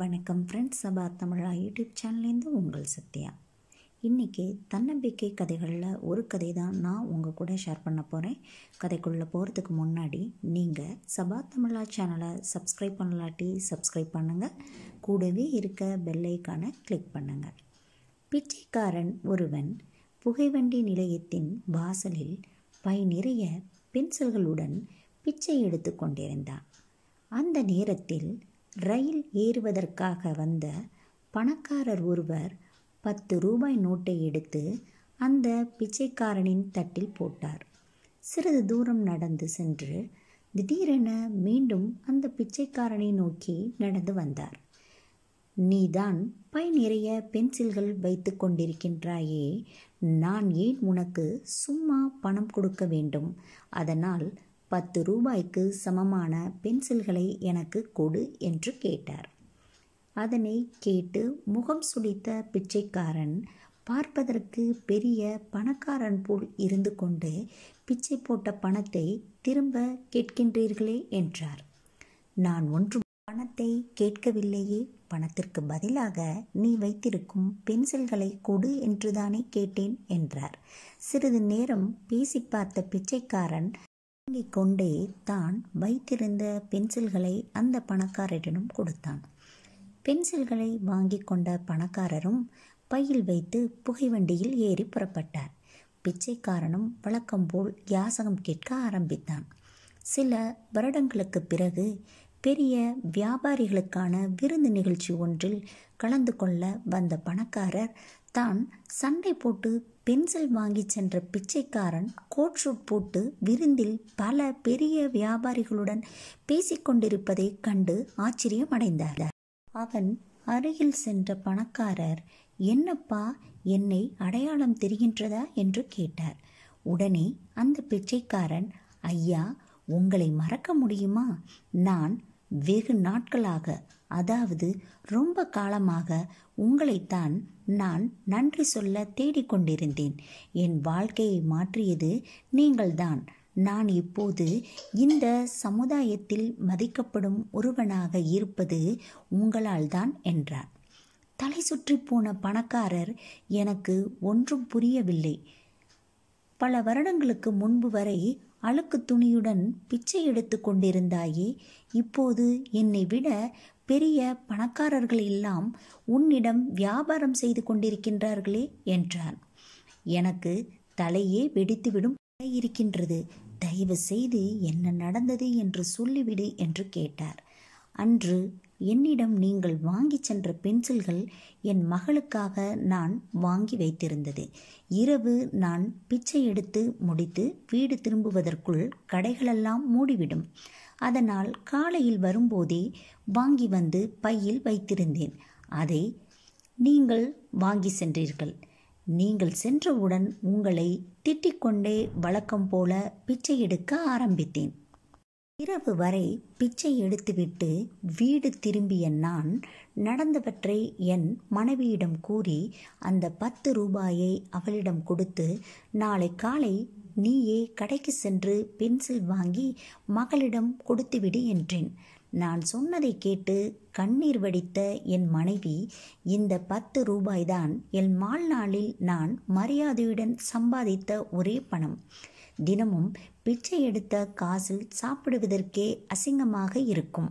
வணக்கம் ஃப்ரெண்ட்ஸ் சபா தமிழா யூடியூப் சேனல்லேருந்து உங்கள் சத்யா இன்றைக்கி தன்னம்பிக்கை கதைகளில் ஒரு கதை தான் நான் உங்கள் கூட ஷேர் பண்ண போகிறேன் கதைக்குள்ளே போகிறதுக்கு முன்னாடி நீங்கள் சபா தமிழா சேனலை சப்ஸ்கிரைப் பண்ணலாட்டி சப்ஸ்கிரைப் பண்ணுங்கள் கூடவே இருக்க பெல்லைக்கான கிளிக் பண்ணுங்கள் பிச்சைக்காரன் ஒருவன் புகைவண்டி நிலையத்தின் வாசலில் பை நிறைய பென்சில்களுடன் பிச்சை எடுத்து கொண்டிருந்தான் அந்த நேரத்தில் ரயில் ஏறுவதற்காக வந்த பணக்காரர் ஒருவர் பத்து ரூபாய் நோட்டை எடுத்து அந்த பிச்சைக்காரனின் தட்டில் போட்டார் சிறிது தூரம் நடந்து சென்று திடீரென மீண்டும் அந்த பிச்சைக்காரனை நோக்கி நடந்து வந்தார் நீதான் பை நிறைய பென்சில்கள் வைத்து கொண்டிருக்கின்றாயே நான் ஏன் உனக்கு சும்மா பணம் கொடுக்க வேண்டும் அதனால் பத்து ரூபாய்க்கு சமமான பென்சில்களை எனக்கு கொடு என்று கேட்டார் அதனை கேட்டு முகம் சுடித்த பிச்சைக்காரன் பார்ப்பதற்கு பெரிய பணக்காரன் போல் இருந்து கொண்டு பிச்சை போட்ட பணத்தை திரும்ப கேட்கின்றீர்களே என்றார் நான் ஒன்று பணத்தை கேட்கவில்லையே பணத்திற்கு பதிலாக நீ வைத்திருக்கும் பென்சில்களை கொடு என்றுதானே கேட்டேன் என்றார் சிறிது நேரம் பேசி பார்த்த பிச்சைக்காரன் வாங்கிக் கொண்டே தான் வைத்திருந்த பென்சில்களை அந்த பணக்காரரிடம் கொடுத்தான் பென்சில்களை வாங்கி கொண்ட பணக்காரரும் பையில் வைத்து புகைவண்டியில் ஏறி புறப்பட்டார் பிச்சைக்காரனும் வழக்கம் போல் யாசகம் கேட்க ஆரம்பித்தான் சில வருடங்களுக்கு பிறகு பெரிய வியாபாரிகளுக்கான விருந்து நிகழ்ச்சி ஒன்றில் கலந்து கொள்ள வந்த பணக்காரர் தான் சண்டை போட்டு பென்சில் வாங்கி சென்ற பிச்சைக்காரன் கோட் ஷூட் போட்டு விருந்தில் பல பெரிய வியாபாரிகளுடன் பேசிக்கொண்டிருப்பதை கண்டு ஆச்சரியம் அடைந்தார் அவன் அருகில் சென்ற பணக்காரர் என்னப்பா என்னை அடையாளம் தெரிகின்றதா என்று கேட்டார் உடனே அந்த பிச்சைக்காரன் ஐயா உங்களை மறக்க முடியுமா நான் வெகு நாட்களாக அதாவது ரொம்ப காலமாக உங்களைத்தான் நான் நன்றி சொல்ல தேடிக்கொண்டிருந்தேன் என் வாழ்க்கையை மாற்றியது நீங்கள்தான் நான் இப்போது இந்த சமுதாயத்தில் மதிக்கப்படும் ஒருவனாக இருப்பது உங்களால் தான் என்றார் தலை சுற்றி போன பணக்காரர் எனக்கு ஒன்றும் புரியவில்லை பல வருடங்களுக்கு முன்பு வரை அழுக்கு துணியுடன் பிச்சை எடுத்து கொண்டிருந்தாயே இப்போது என்னை விட பெரிய பணக்காரர்கள் எல்லாம் உன்னிடம் வியாபாரம் செய்து கொண்டிருக்கின்றார்களே என்றான் எனக்கு தலையே வெடித்துவிடும் இருக்கின்றது தயவு செய்து என்ன நடந்தது என்று சொல்லிவிடு என்று கேட்டார் அன்று என்னிடம் நீங்கள் வாங்கி சென்ற பென்சில்கள் என் மகளுக்காக நான் வாங்கி வைத்திருந்தது இரவு நான் பிச்சை எடுத்து முடித்து வீடு திரும்புவதற்குள் கடைகளெல்லாம் மூடிவிடும் அதனால் காலையில் வரும்போதே வாங்கி வந்து பையில் வைத்திருந்தேன் அதை நீங்கள் வாங்கி சென்றீர்கள் நீங்கள் சென்றவுடன் உங்களை திட்டிக்கொண்டே வழக்கம் போல பிச்சை எடுக்க ஆரம்பித்தேன் இரவு வரை பிச்சை எடுத்துவிட்டு வீடு திரும்பிய நான் நடந்தவற்றை என் மனைவியிடம் கூறி அந்த பத்து ரூபாயை அவளிடம் கொடுத்து நாளை காலை நீயே கடைக்கு சென்று பென்சில் வாங்கி மகளிடம் கொடுத்துவிடு என்றேன் நான் சொன்னதை கேட்டு கண்ணீர் வடித்த என் மனைவி இந்த பத்து ரூபாய்தான் என் வாழ்நாளில் நான் மரியாதையுடன் சம்பாதித்த ஒரே பணம் தினமும் பிச்சை எடுத்த காசில் சாப்பிடுவதற்கே அசிங்கமாக இருக்கும்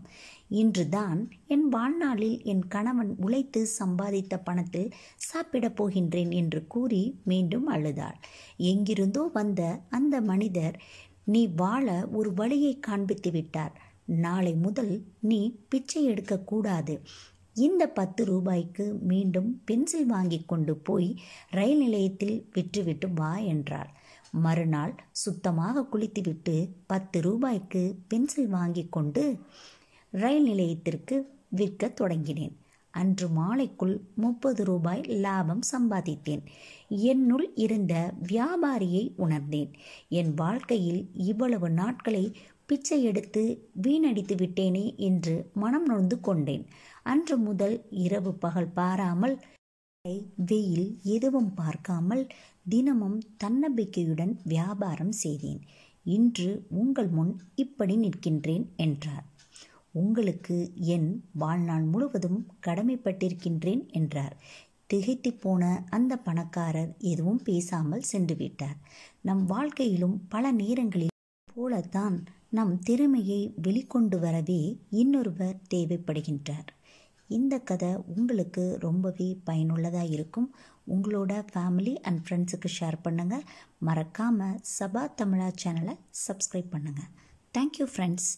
இன்றுதான் என் வாழ்நாளில் என் கணவன் உழைத்து சம்பாதித்த பணத்தில் சாப்பிடப் போகின்றேன் என்று கூறி மீண்டும் அழுதாள் எங்கிருந்தோ வந்த அந்த மனிதர் நீ வாழ ஒரு வழியை காண்பித்து விட்டார் நாளை முதல் நீ பிச்சை எடுக்கக்கூடாது இந்த பத்து ரூபாய்க்கு மீண்டும் பென்சில் வாங்கி கொண்டு போய் ரயில் நிலையத்தில் விற்றுவிட்டு வா என்றார் மறுநாள் சுத்தமாக குளித்துவிட்டு பத்து ரூபாய்க்கு பென்சில் வாங்கி கொண்டு ரயில் நிலையத்திற்கு விற்க தொடங்கினேன் அன்று மாலைக்குள் முப்பது ரூபாய் லாபம் சம்பாதித்தேன் என்னுள் இருந்த வியாபாரியை உணர்ந்தேன் என் வாழ்க்கையில் இவ்வளவு நாட்களை பிச்சை எடுத்து வீணடித்து விட்டேனே என்று மனம் நொந்து கொண்டேன் அன்று முதல் இரவு பகல் பாராமல் வெயில் எதுவும் பார்க்காமல் தினமும் தன்னம்பிக்கையுடன் வியாபாரம் செய்தேன் இன்று உங்கள் முன் இப்படி நிற்கின்றேன் என்றார் உங்களுக்கு என் வாழ்நாள் முழுவதும் கடமைப்பட்டிருக்கின்றேன் என்றார் திகைத்து போன அந்த பணக்காரர் எதுவும் பேசாமல் சென்றுவிட்டார் நம் வாழ்க்கையிலும் பல நேரங்களில் போலத்தான் நம் திறமையை வெளிக்கொண்டு வரவே இன்னொருவர் தேவைப்படுகின்றார் இந்த கதை உங்களுக்கு ரொம்பவே பயனுள்ளதாக இருக்கும் உங்களோட ஃபேமிலி அண்ட் ஃப்ரெண்ட்ஸுக்கு ஷேர் பண்ணுங்கள் மறக்காமல் சபா தமிழா சேனலை சப்ஸ்கிரைப் பண்ணுங்கள் தேங்க்யூ ஃப்ரெண்ட்ஸ்